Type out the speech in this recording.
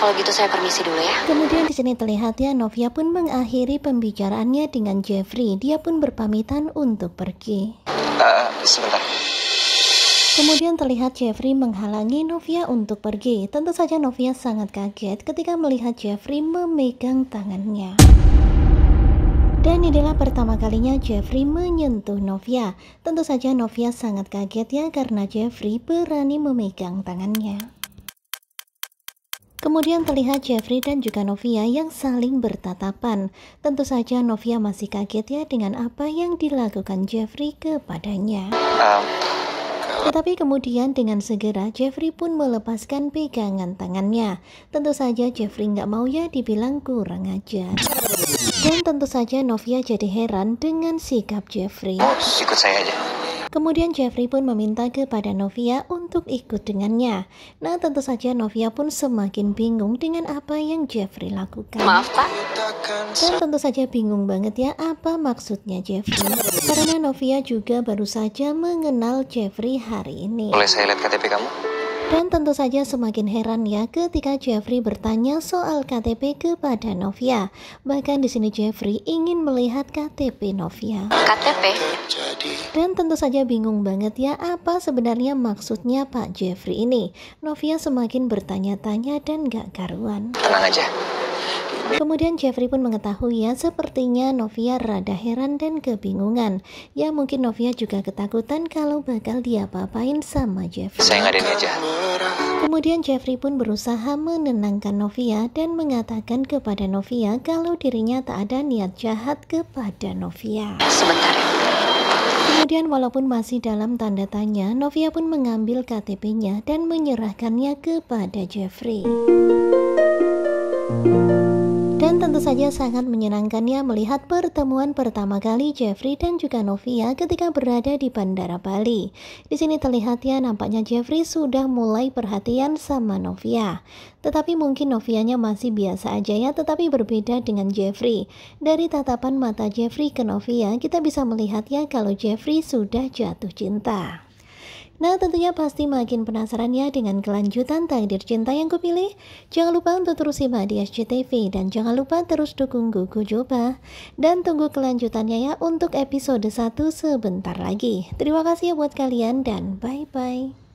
Kalau gitu saya permisi dulu ya. Kemudian di sini terlihat ya Novia pun mengakhiri pembicaraannya dengan Jeffrey. Dia pun berpamitan untuk pergi. Uh, sebentar. Kemudian terlihat Jeffrey menghalangi Novia untuk pergi. Tentu saja Novia sangat kaget ketika melihat Jeffrey memegang tangannya. Dan inilah pertama kalinya Jeffrey menyentuh Novia. Tentu saja Novia sangat kaget ya karena Jeffrey berani memegang tangannya. Kemudian terlihat Jeffrey dan juga Novia yang saling bertatapan. Tentu saja Novia masih kaget ya dengan apa yang dilakukan Jeffrey kepadanya. Um, tetapi kemudian dengan segera Jeffrey pun melepaskan pegangan tangannya. Tentu saja Jeffrey nggak mau ya dibilang kurang ajar. Dan tentu saja Novia jadi heran dengan sikap Jeffrey. Oh, ikut saya aja. Kemudian Jeffrey pun meminta kepada Novia untuk ikut dengannya. Nah tentu saja Novia pun semakin bingung dengan apa yang Jeffrey lakukan. Maaf pak. Dan tentu saja bingung banget ya apa maksudnya Jeffrey. Karena Novia juga baru saja mengenal Jeffrey hari ini. Boleh saya lihat KTP kamu? Dan tentu saja semakin heran ya ketika Jeffrey bertanya soal KTP kepada Novia. Bahkan di sini Jeffrey ingin melihat KTP Novia. KTP. Dan tentu saja bingung banget ya apa sebenarnya maksudnya Pak Jeffrey ini. Novia semakin bertanya-tanya dan gak karuan. Tenang aja, Kemudian Jeffrey pun mengetahui ya sepertinya Novia rada heran dan kebingungan. Ya mungkin Novia juga ketakutan kalau bakal diapa-apain sama Jeffrey. Saya ngadain aja. Kemudian Jeffrey pun berusaha menenangkan Novia dan mengatakan kepada Novia kalau dirinya tak ada niat jahat kepada Novia. Sebentar ya. Kemudian walaupun masih dalam tanda tanya, Novia pun mengambil KTP-nya dan menyerahkannya kepada Jeffrey. Dan tentu saja sangat menyenangkannya melihat pertemuan pertama kali Jeffrey dan juga Novia ketika berada di Bandara Bali. Di sini terlihat ya nampaknya Jeffrey sudah mulai perhatian sama Novia. Tetapi mungkin Novianya masih biasa aja ya tetapi berbeda dengan Jeffrey. Dari tatapan mata Jeffrey ke Novia kita bisa melihat ya kalau Jeffrey sudah jatuh cinta. Nah tentunya pasti makin penasaran ya dengan kelanjutan takdir cinta yang kupilih. Jangan lupa untuk terus simak di SCTV dan jangan lupa terus dukung Gugu Joba. Dan tunggu kelanjutannya ya untuk episode 1 sebentar lagi. Terima kasih ya buat kalian dan bye-bye.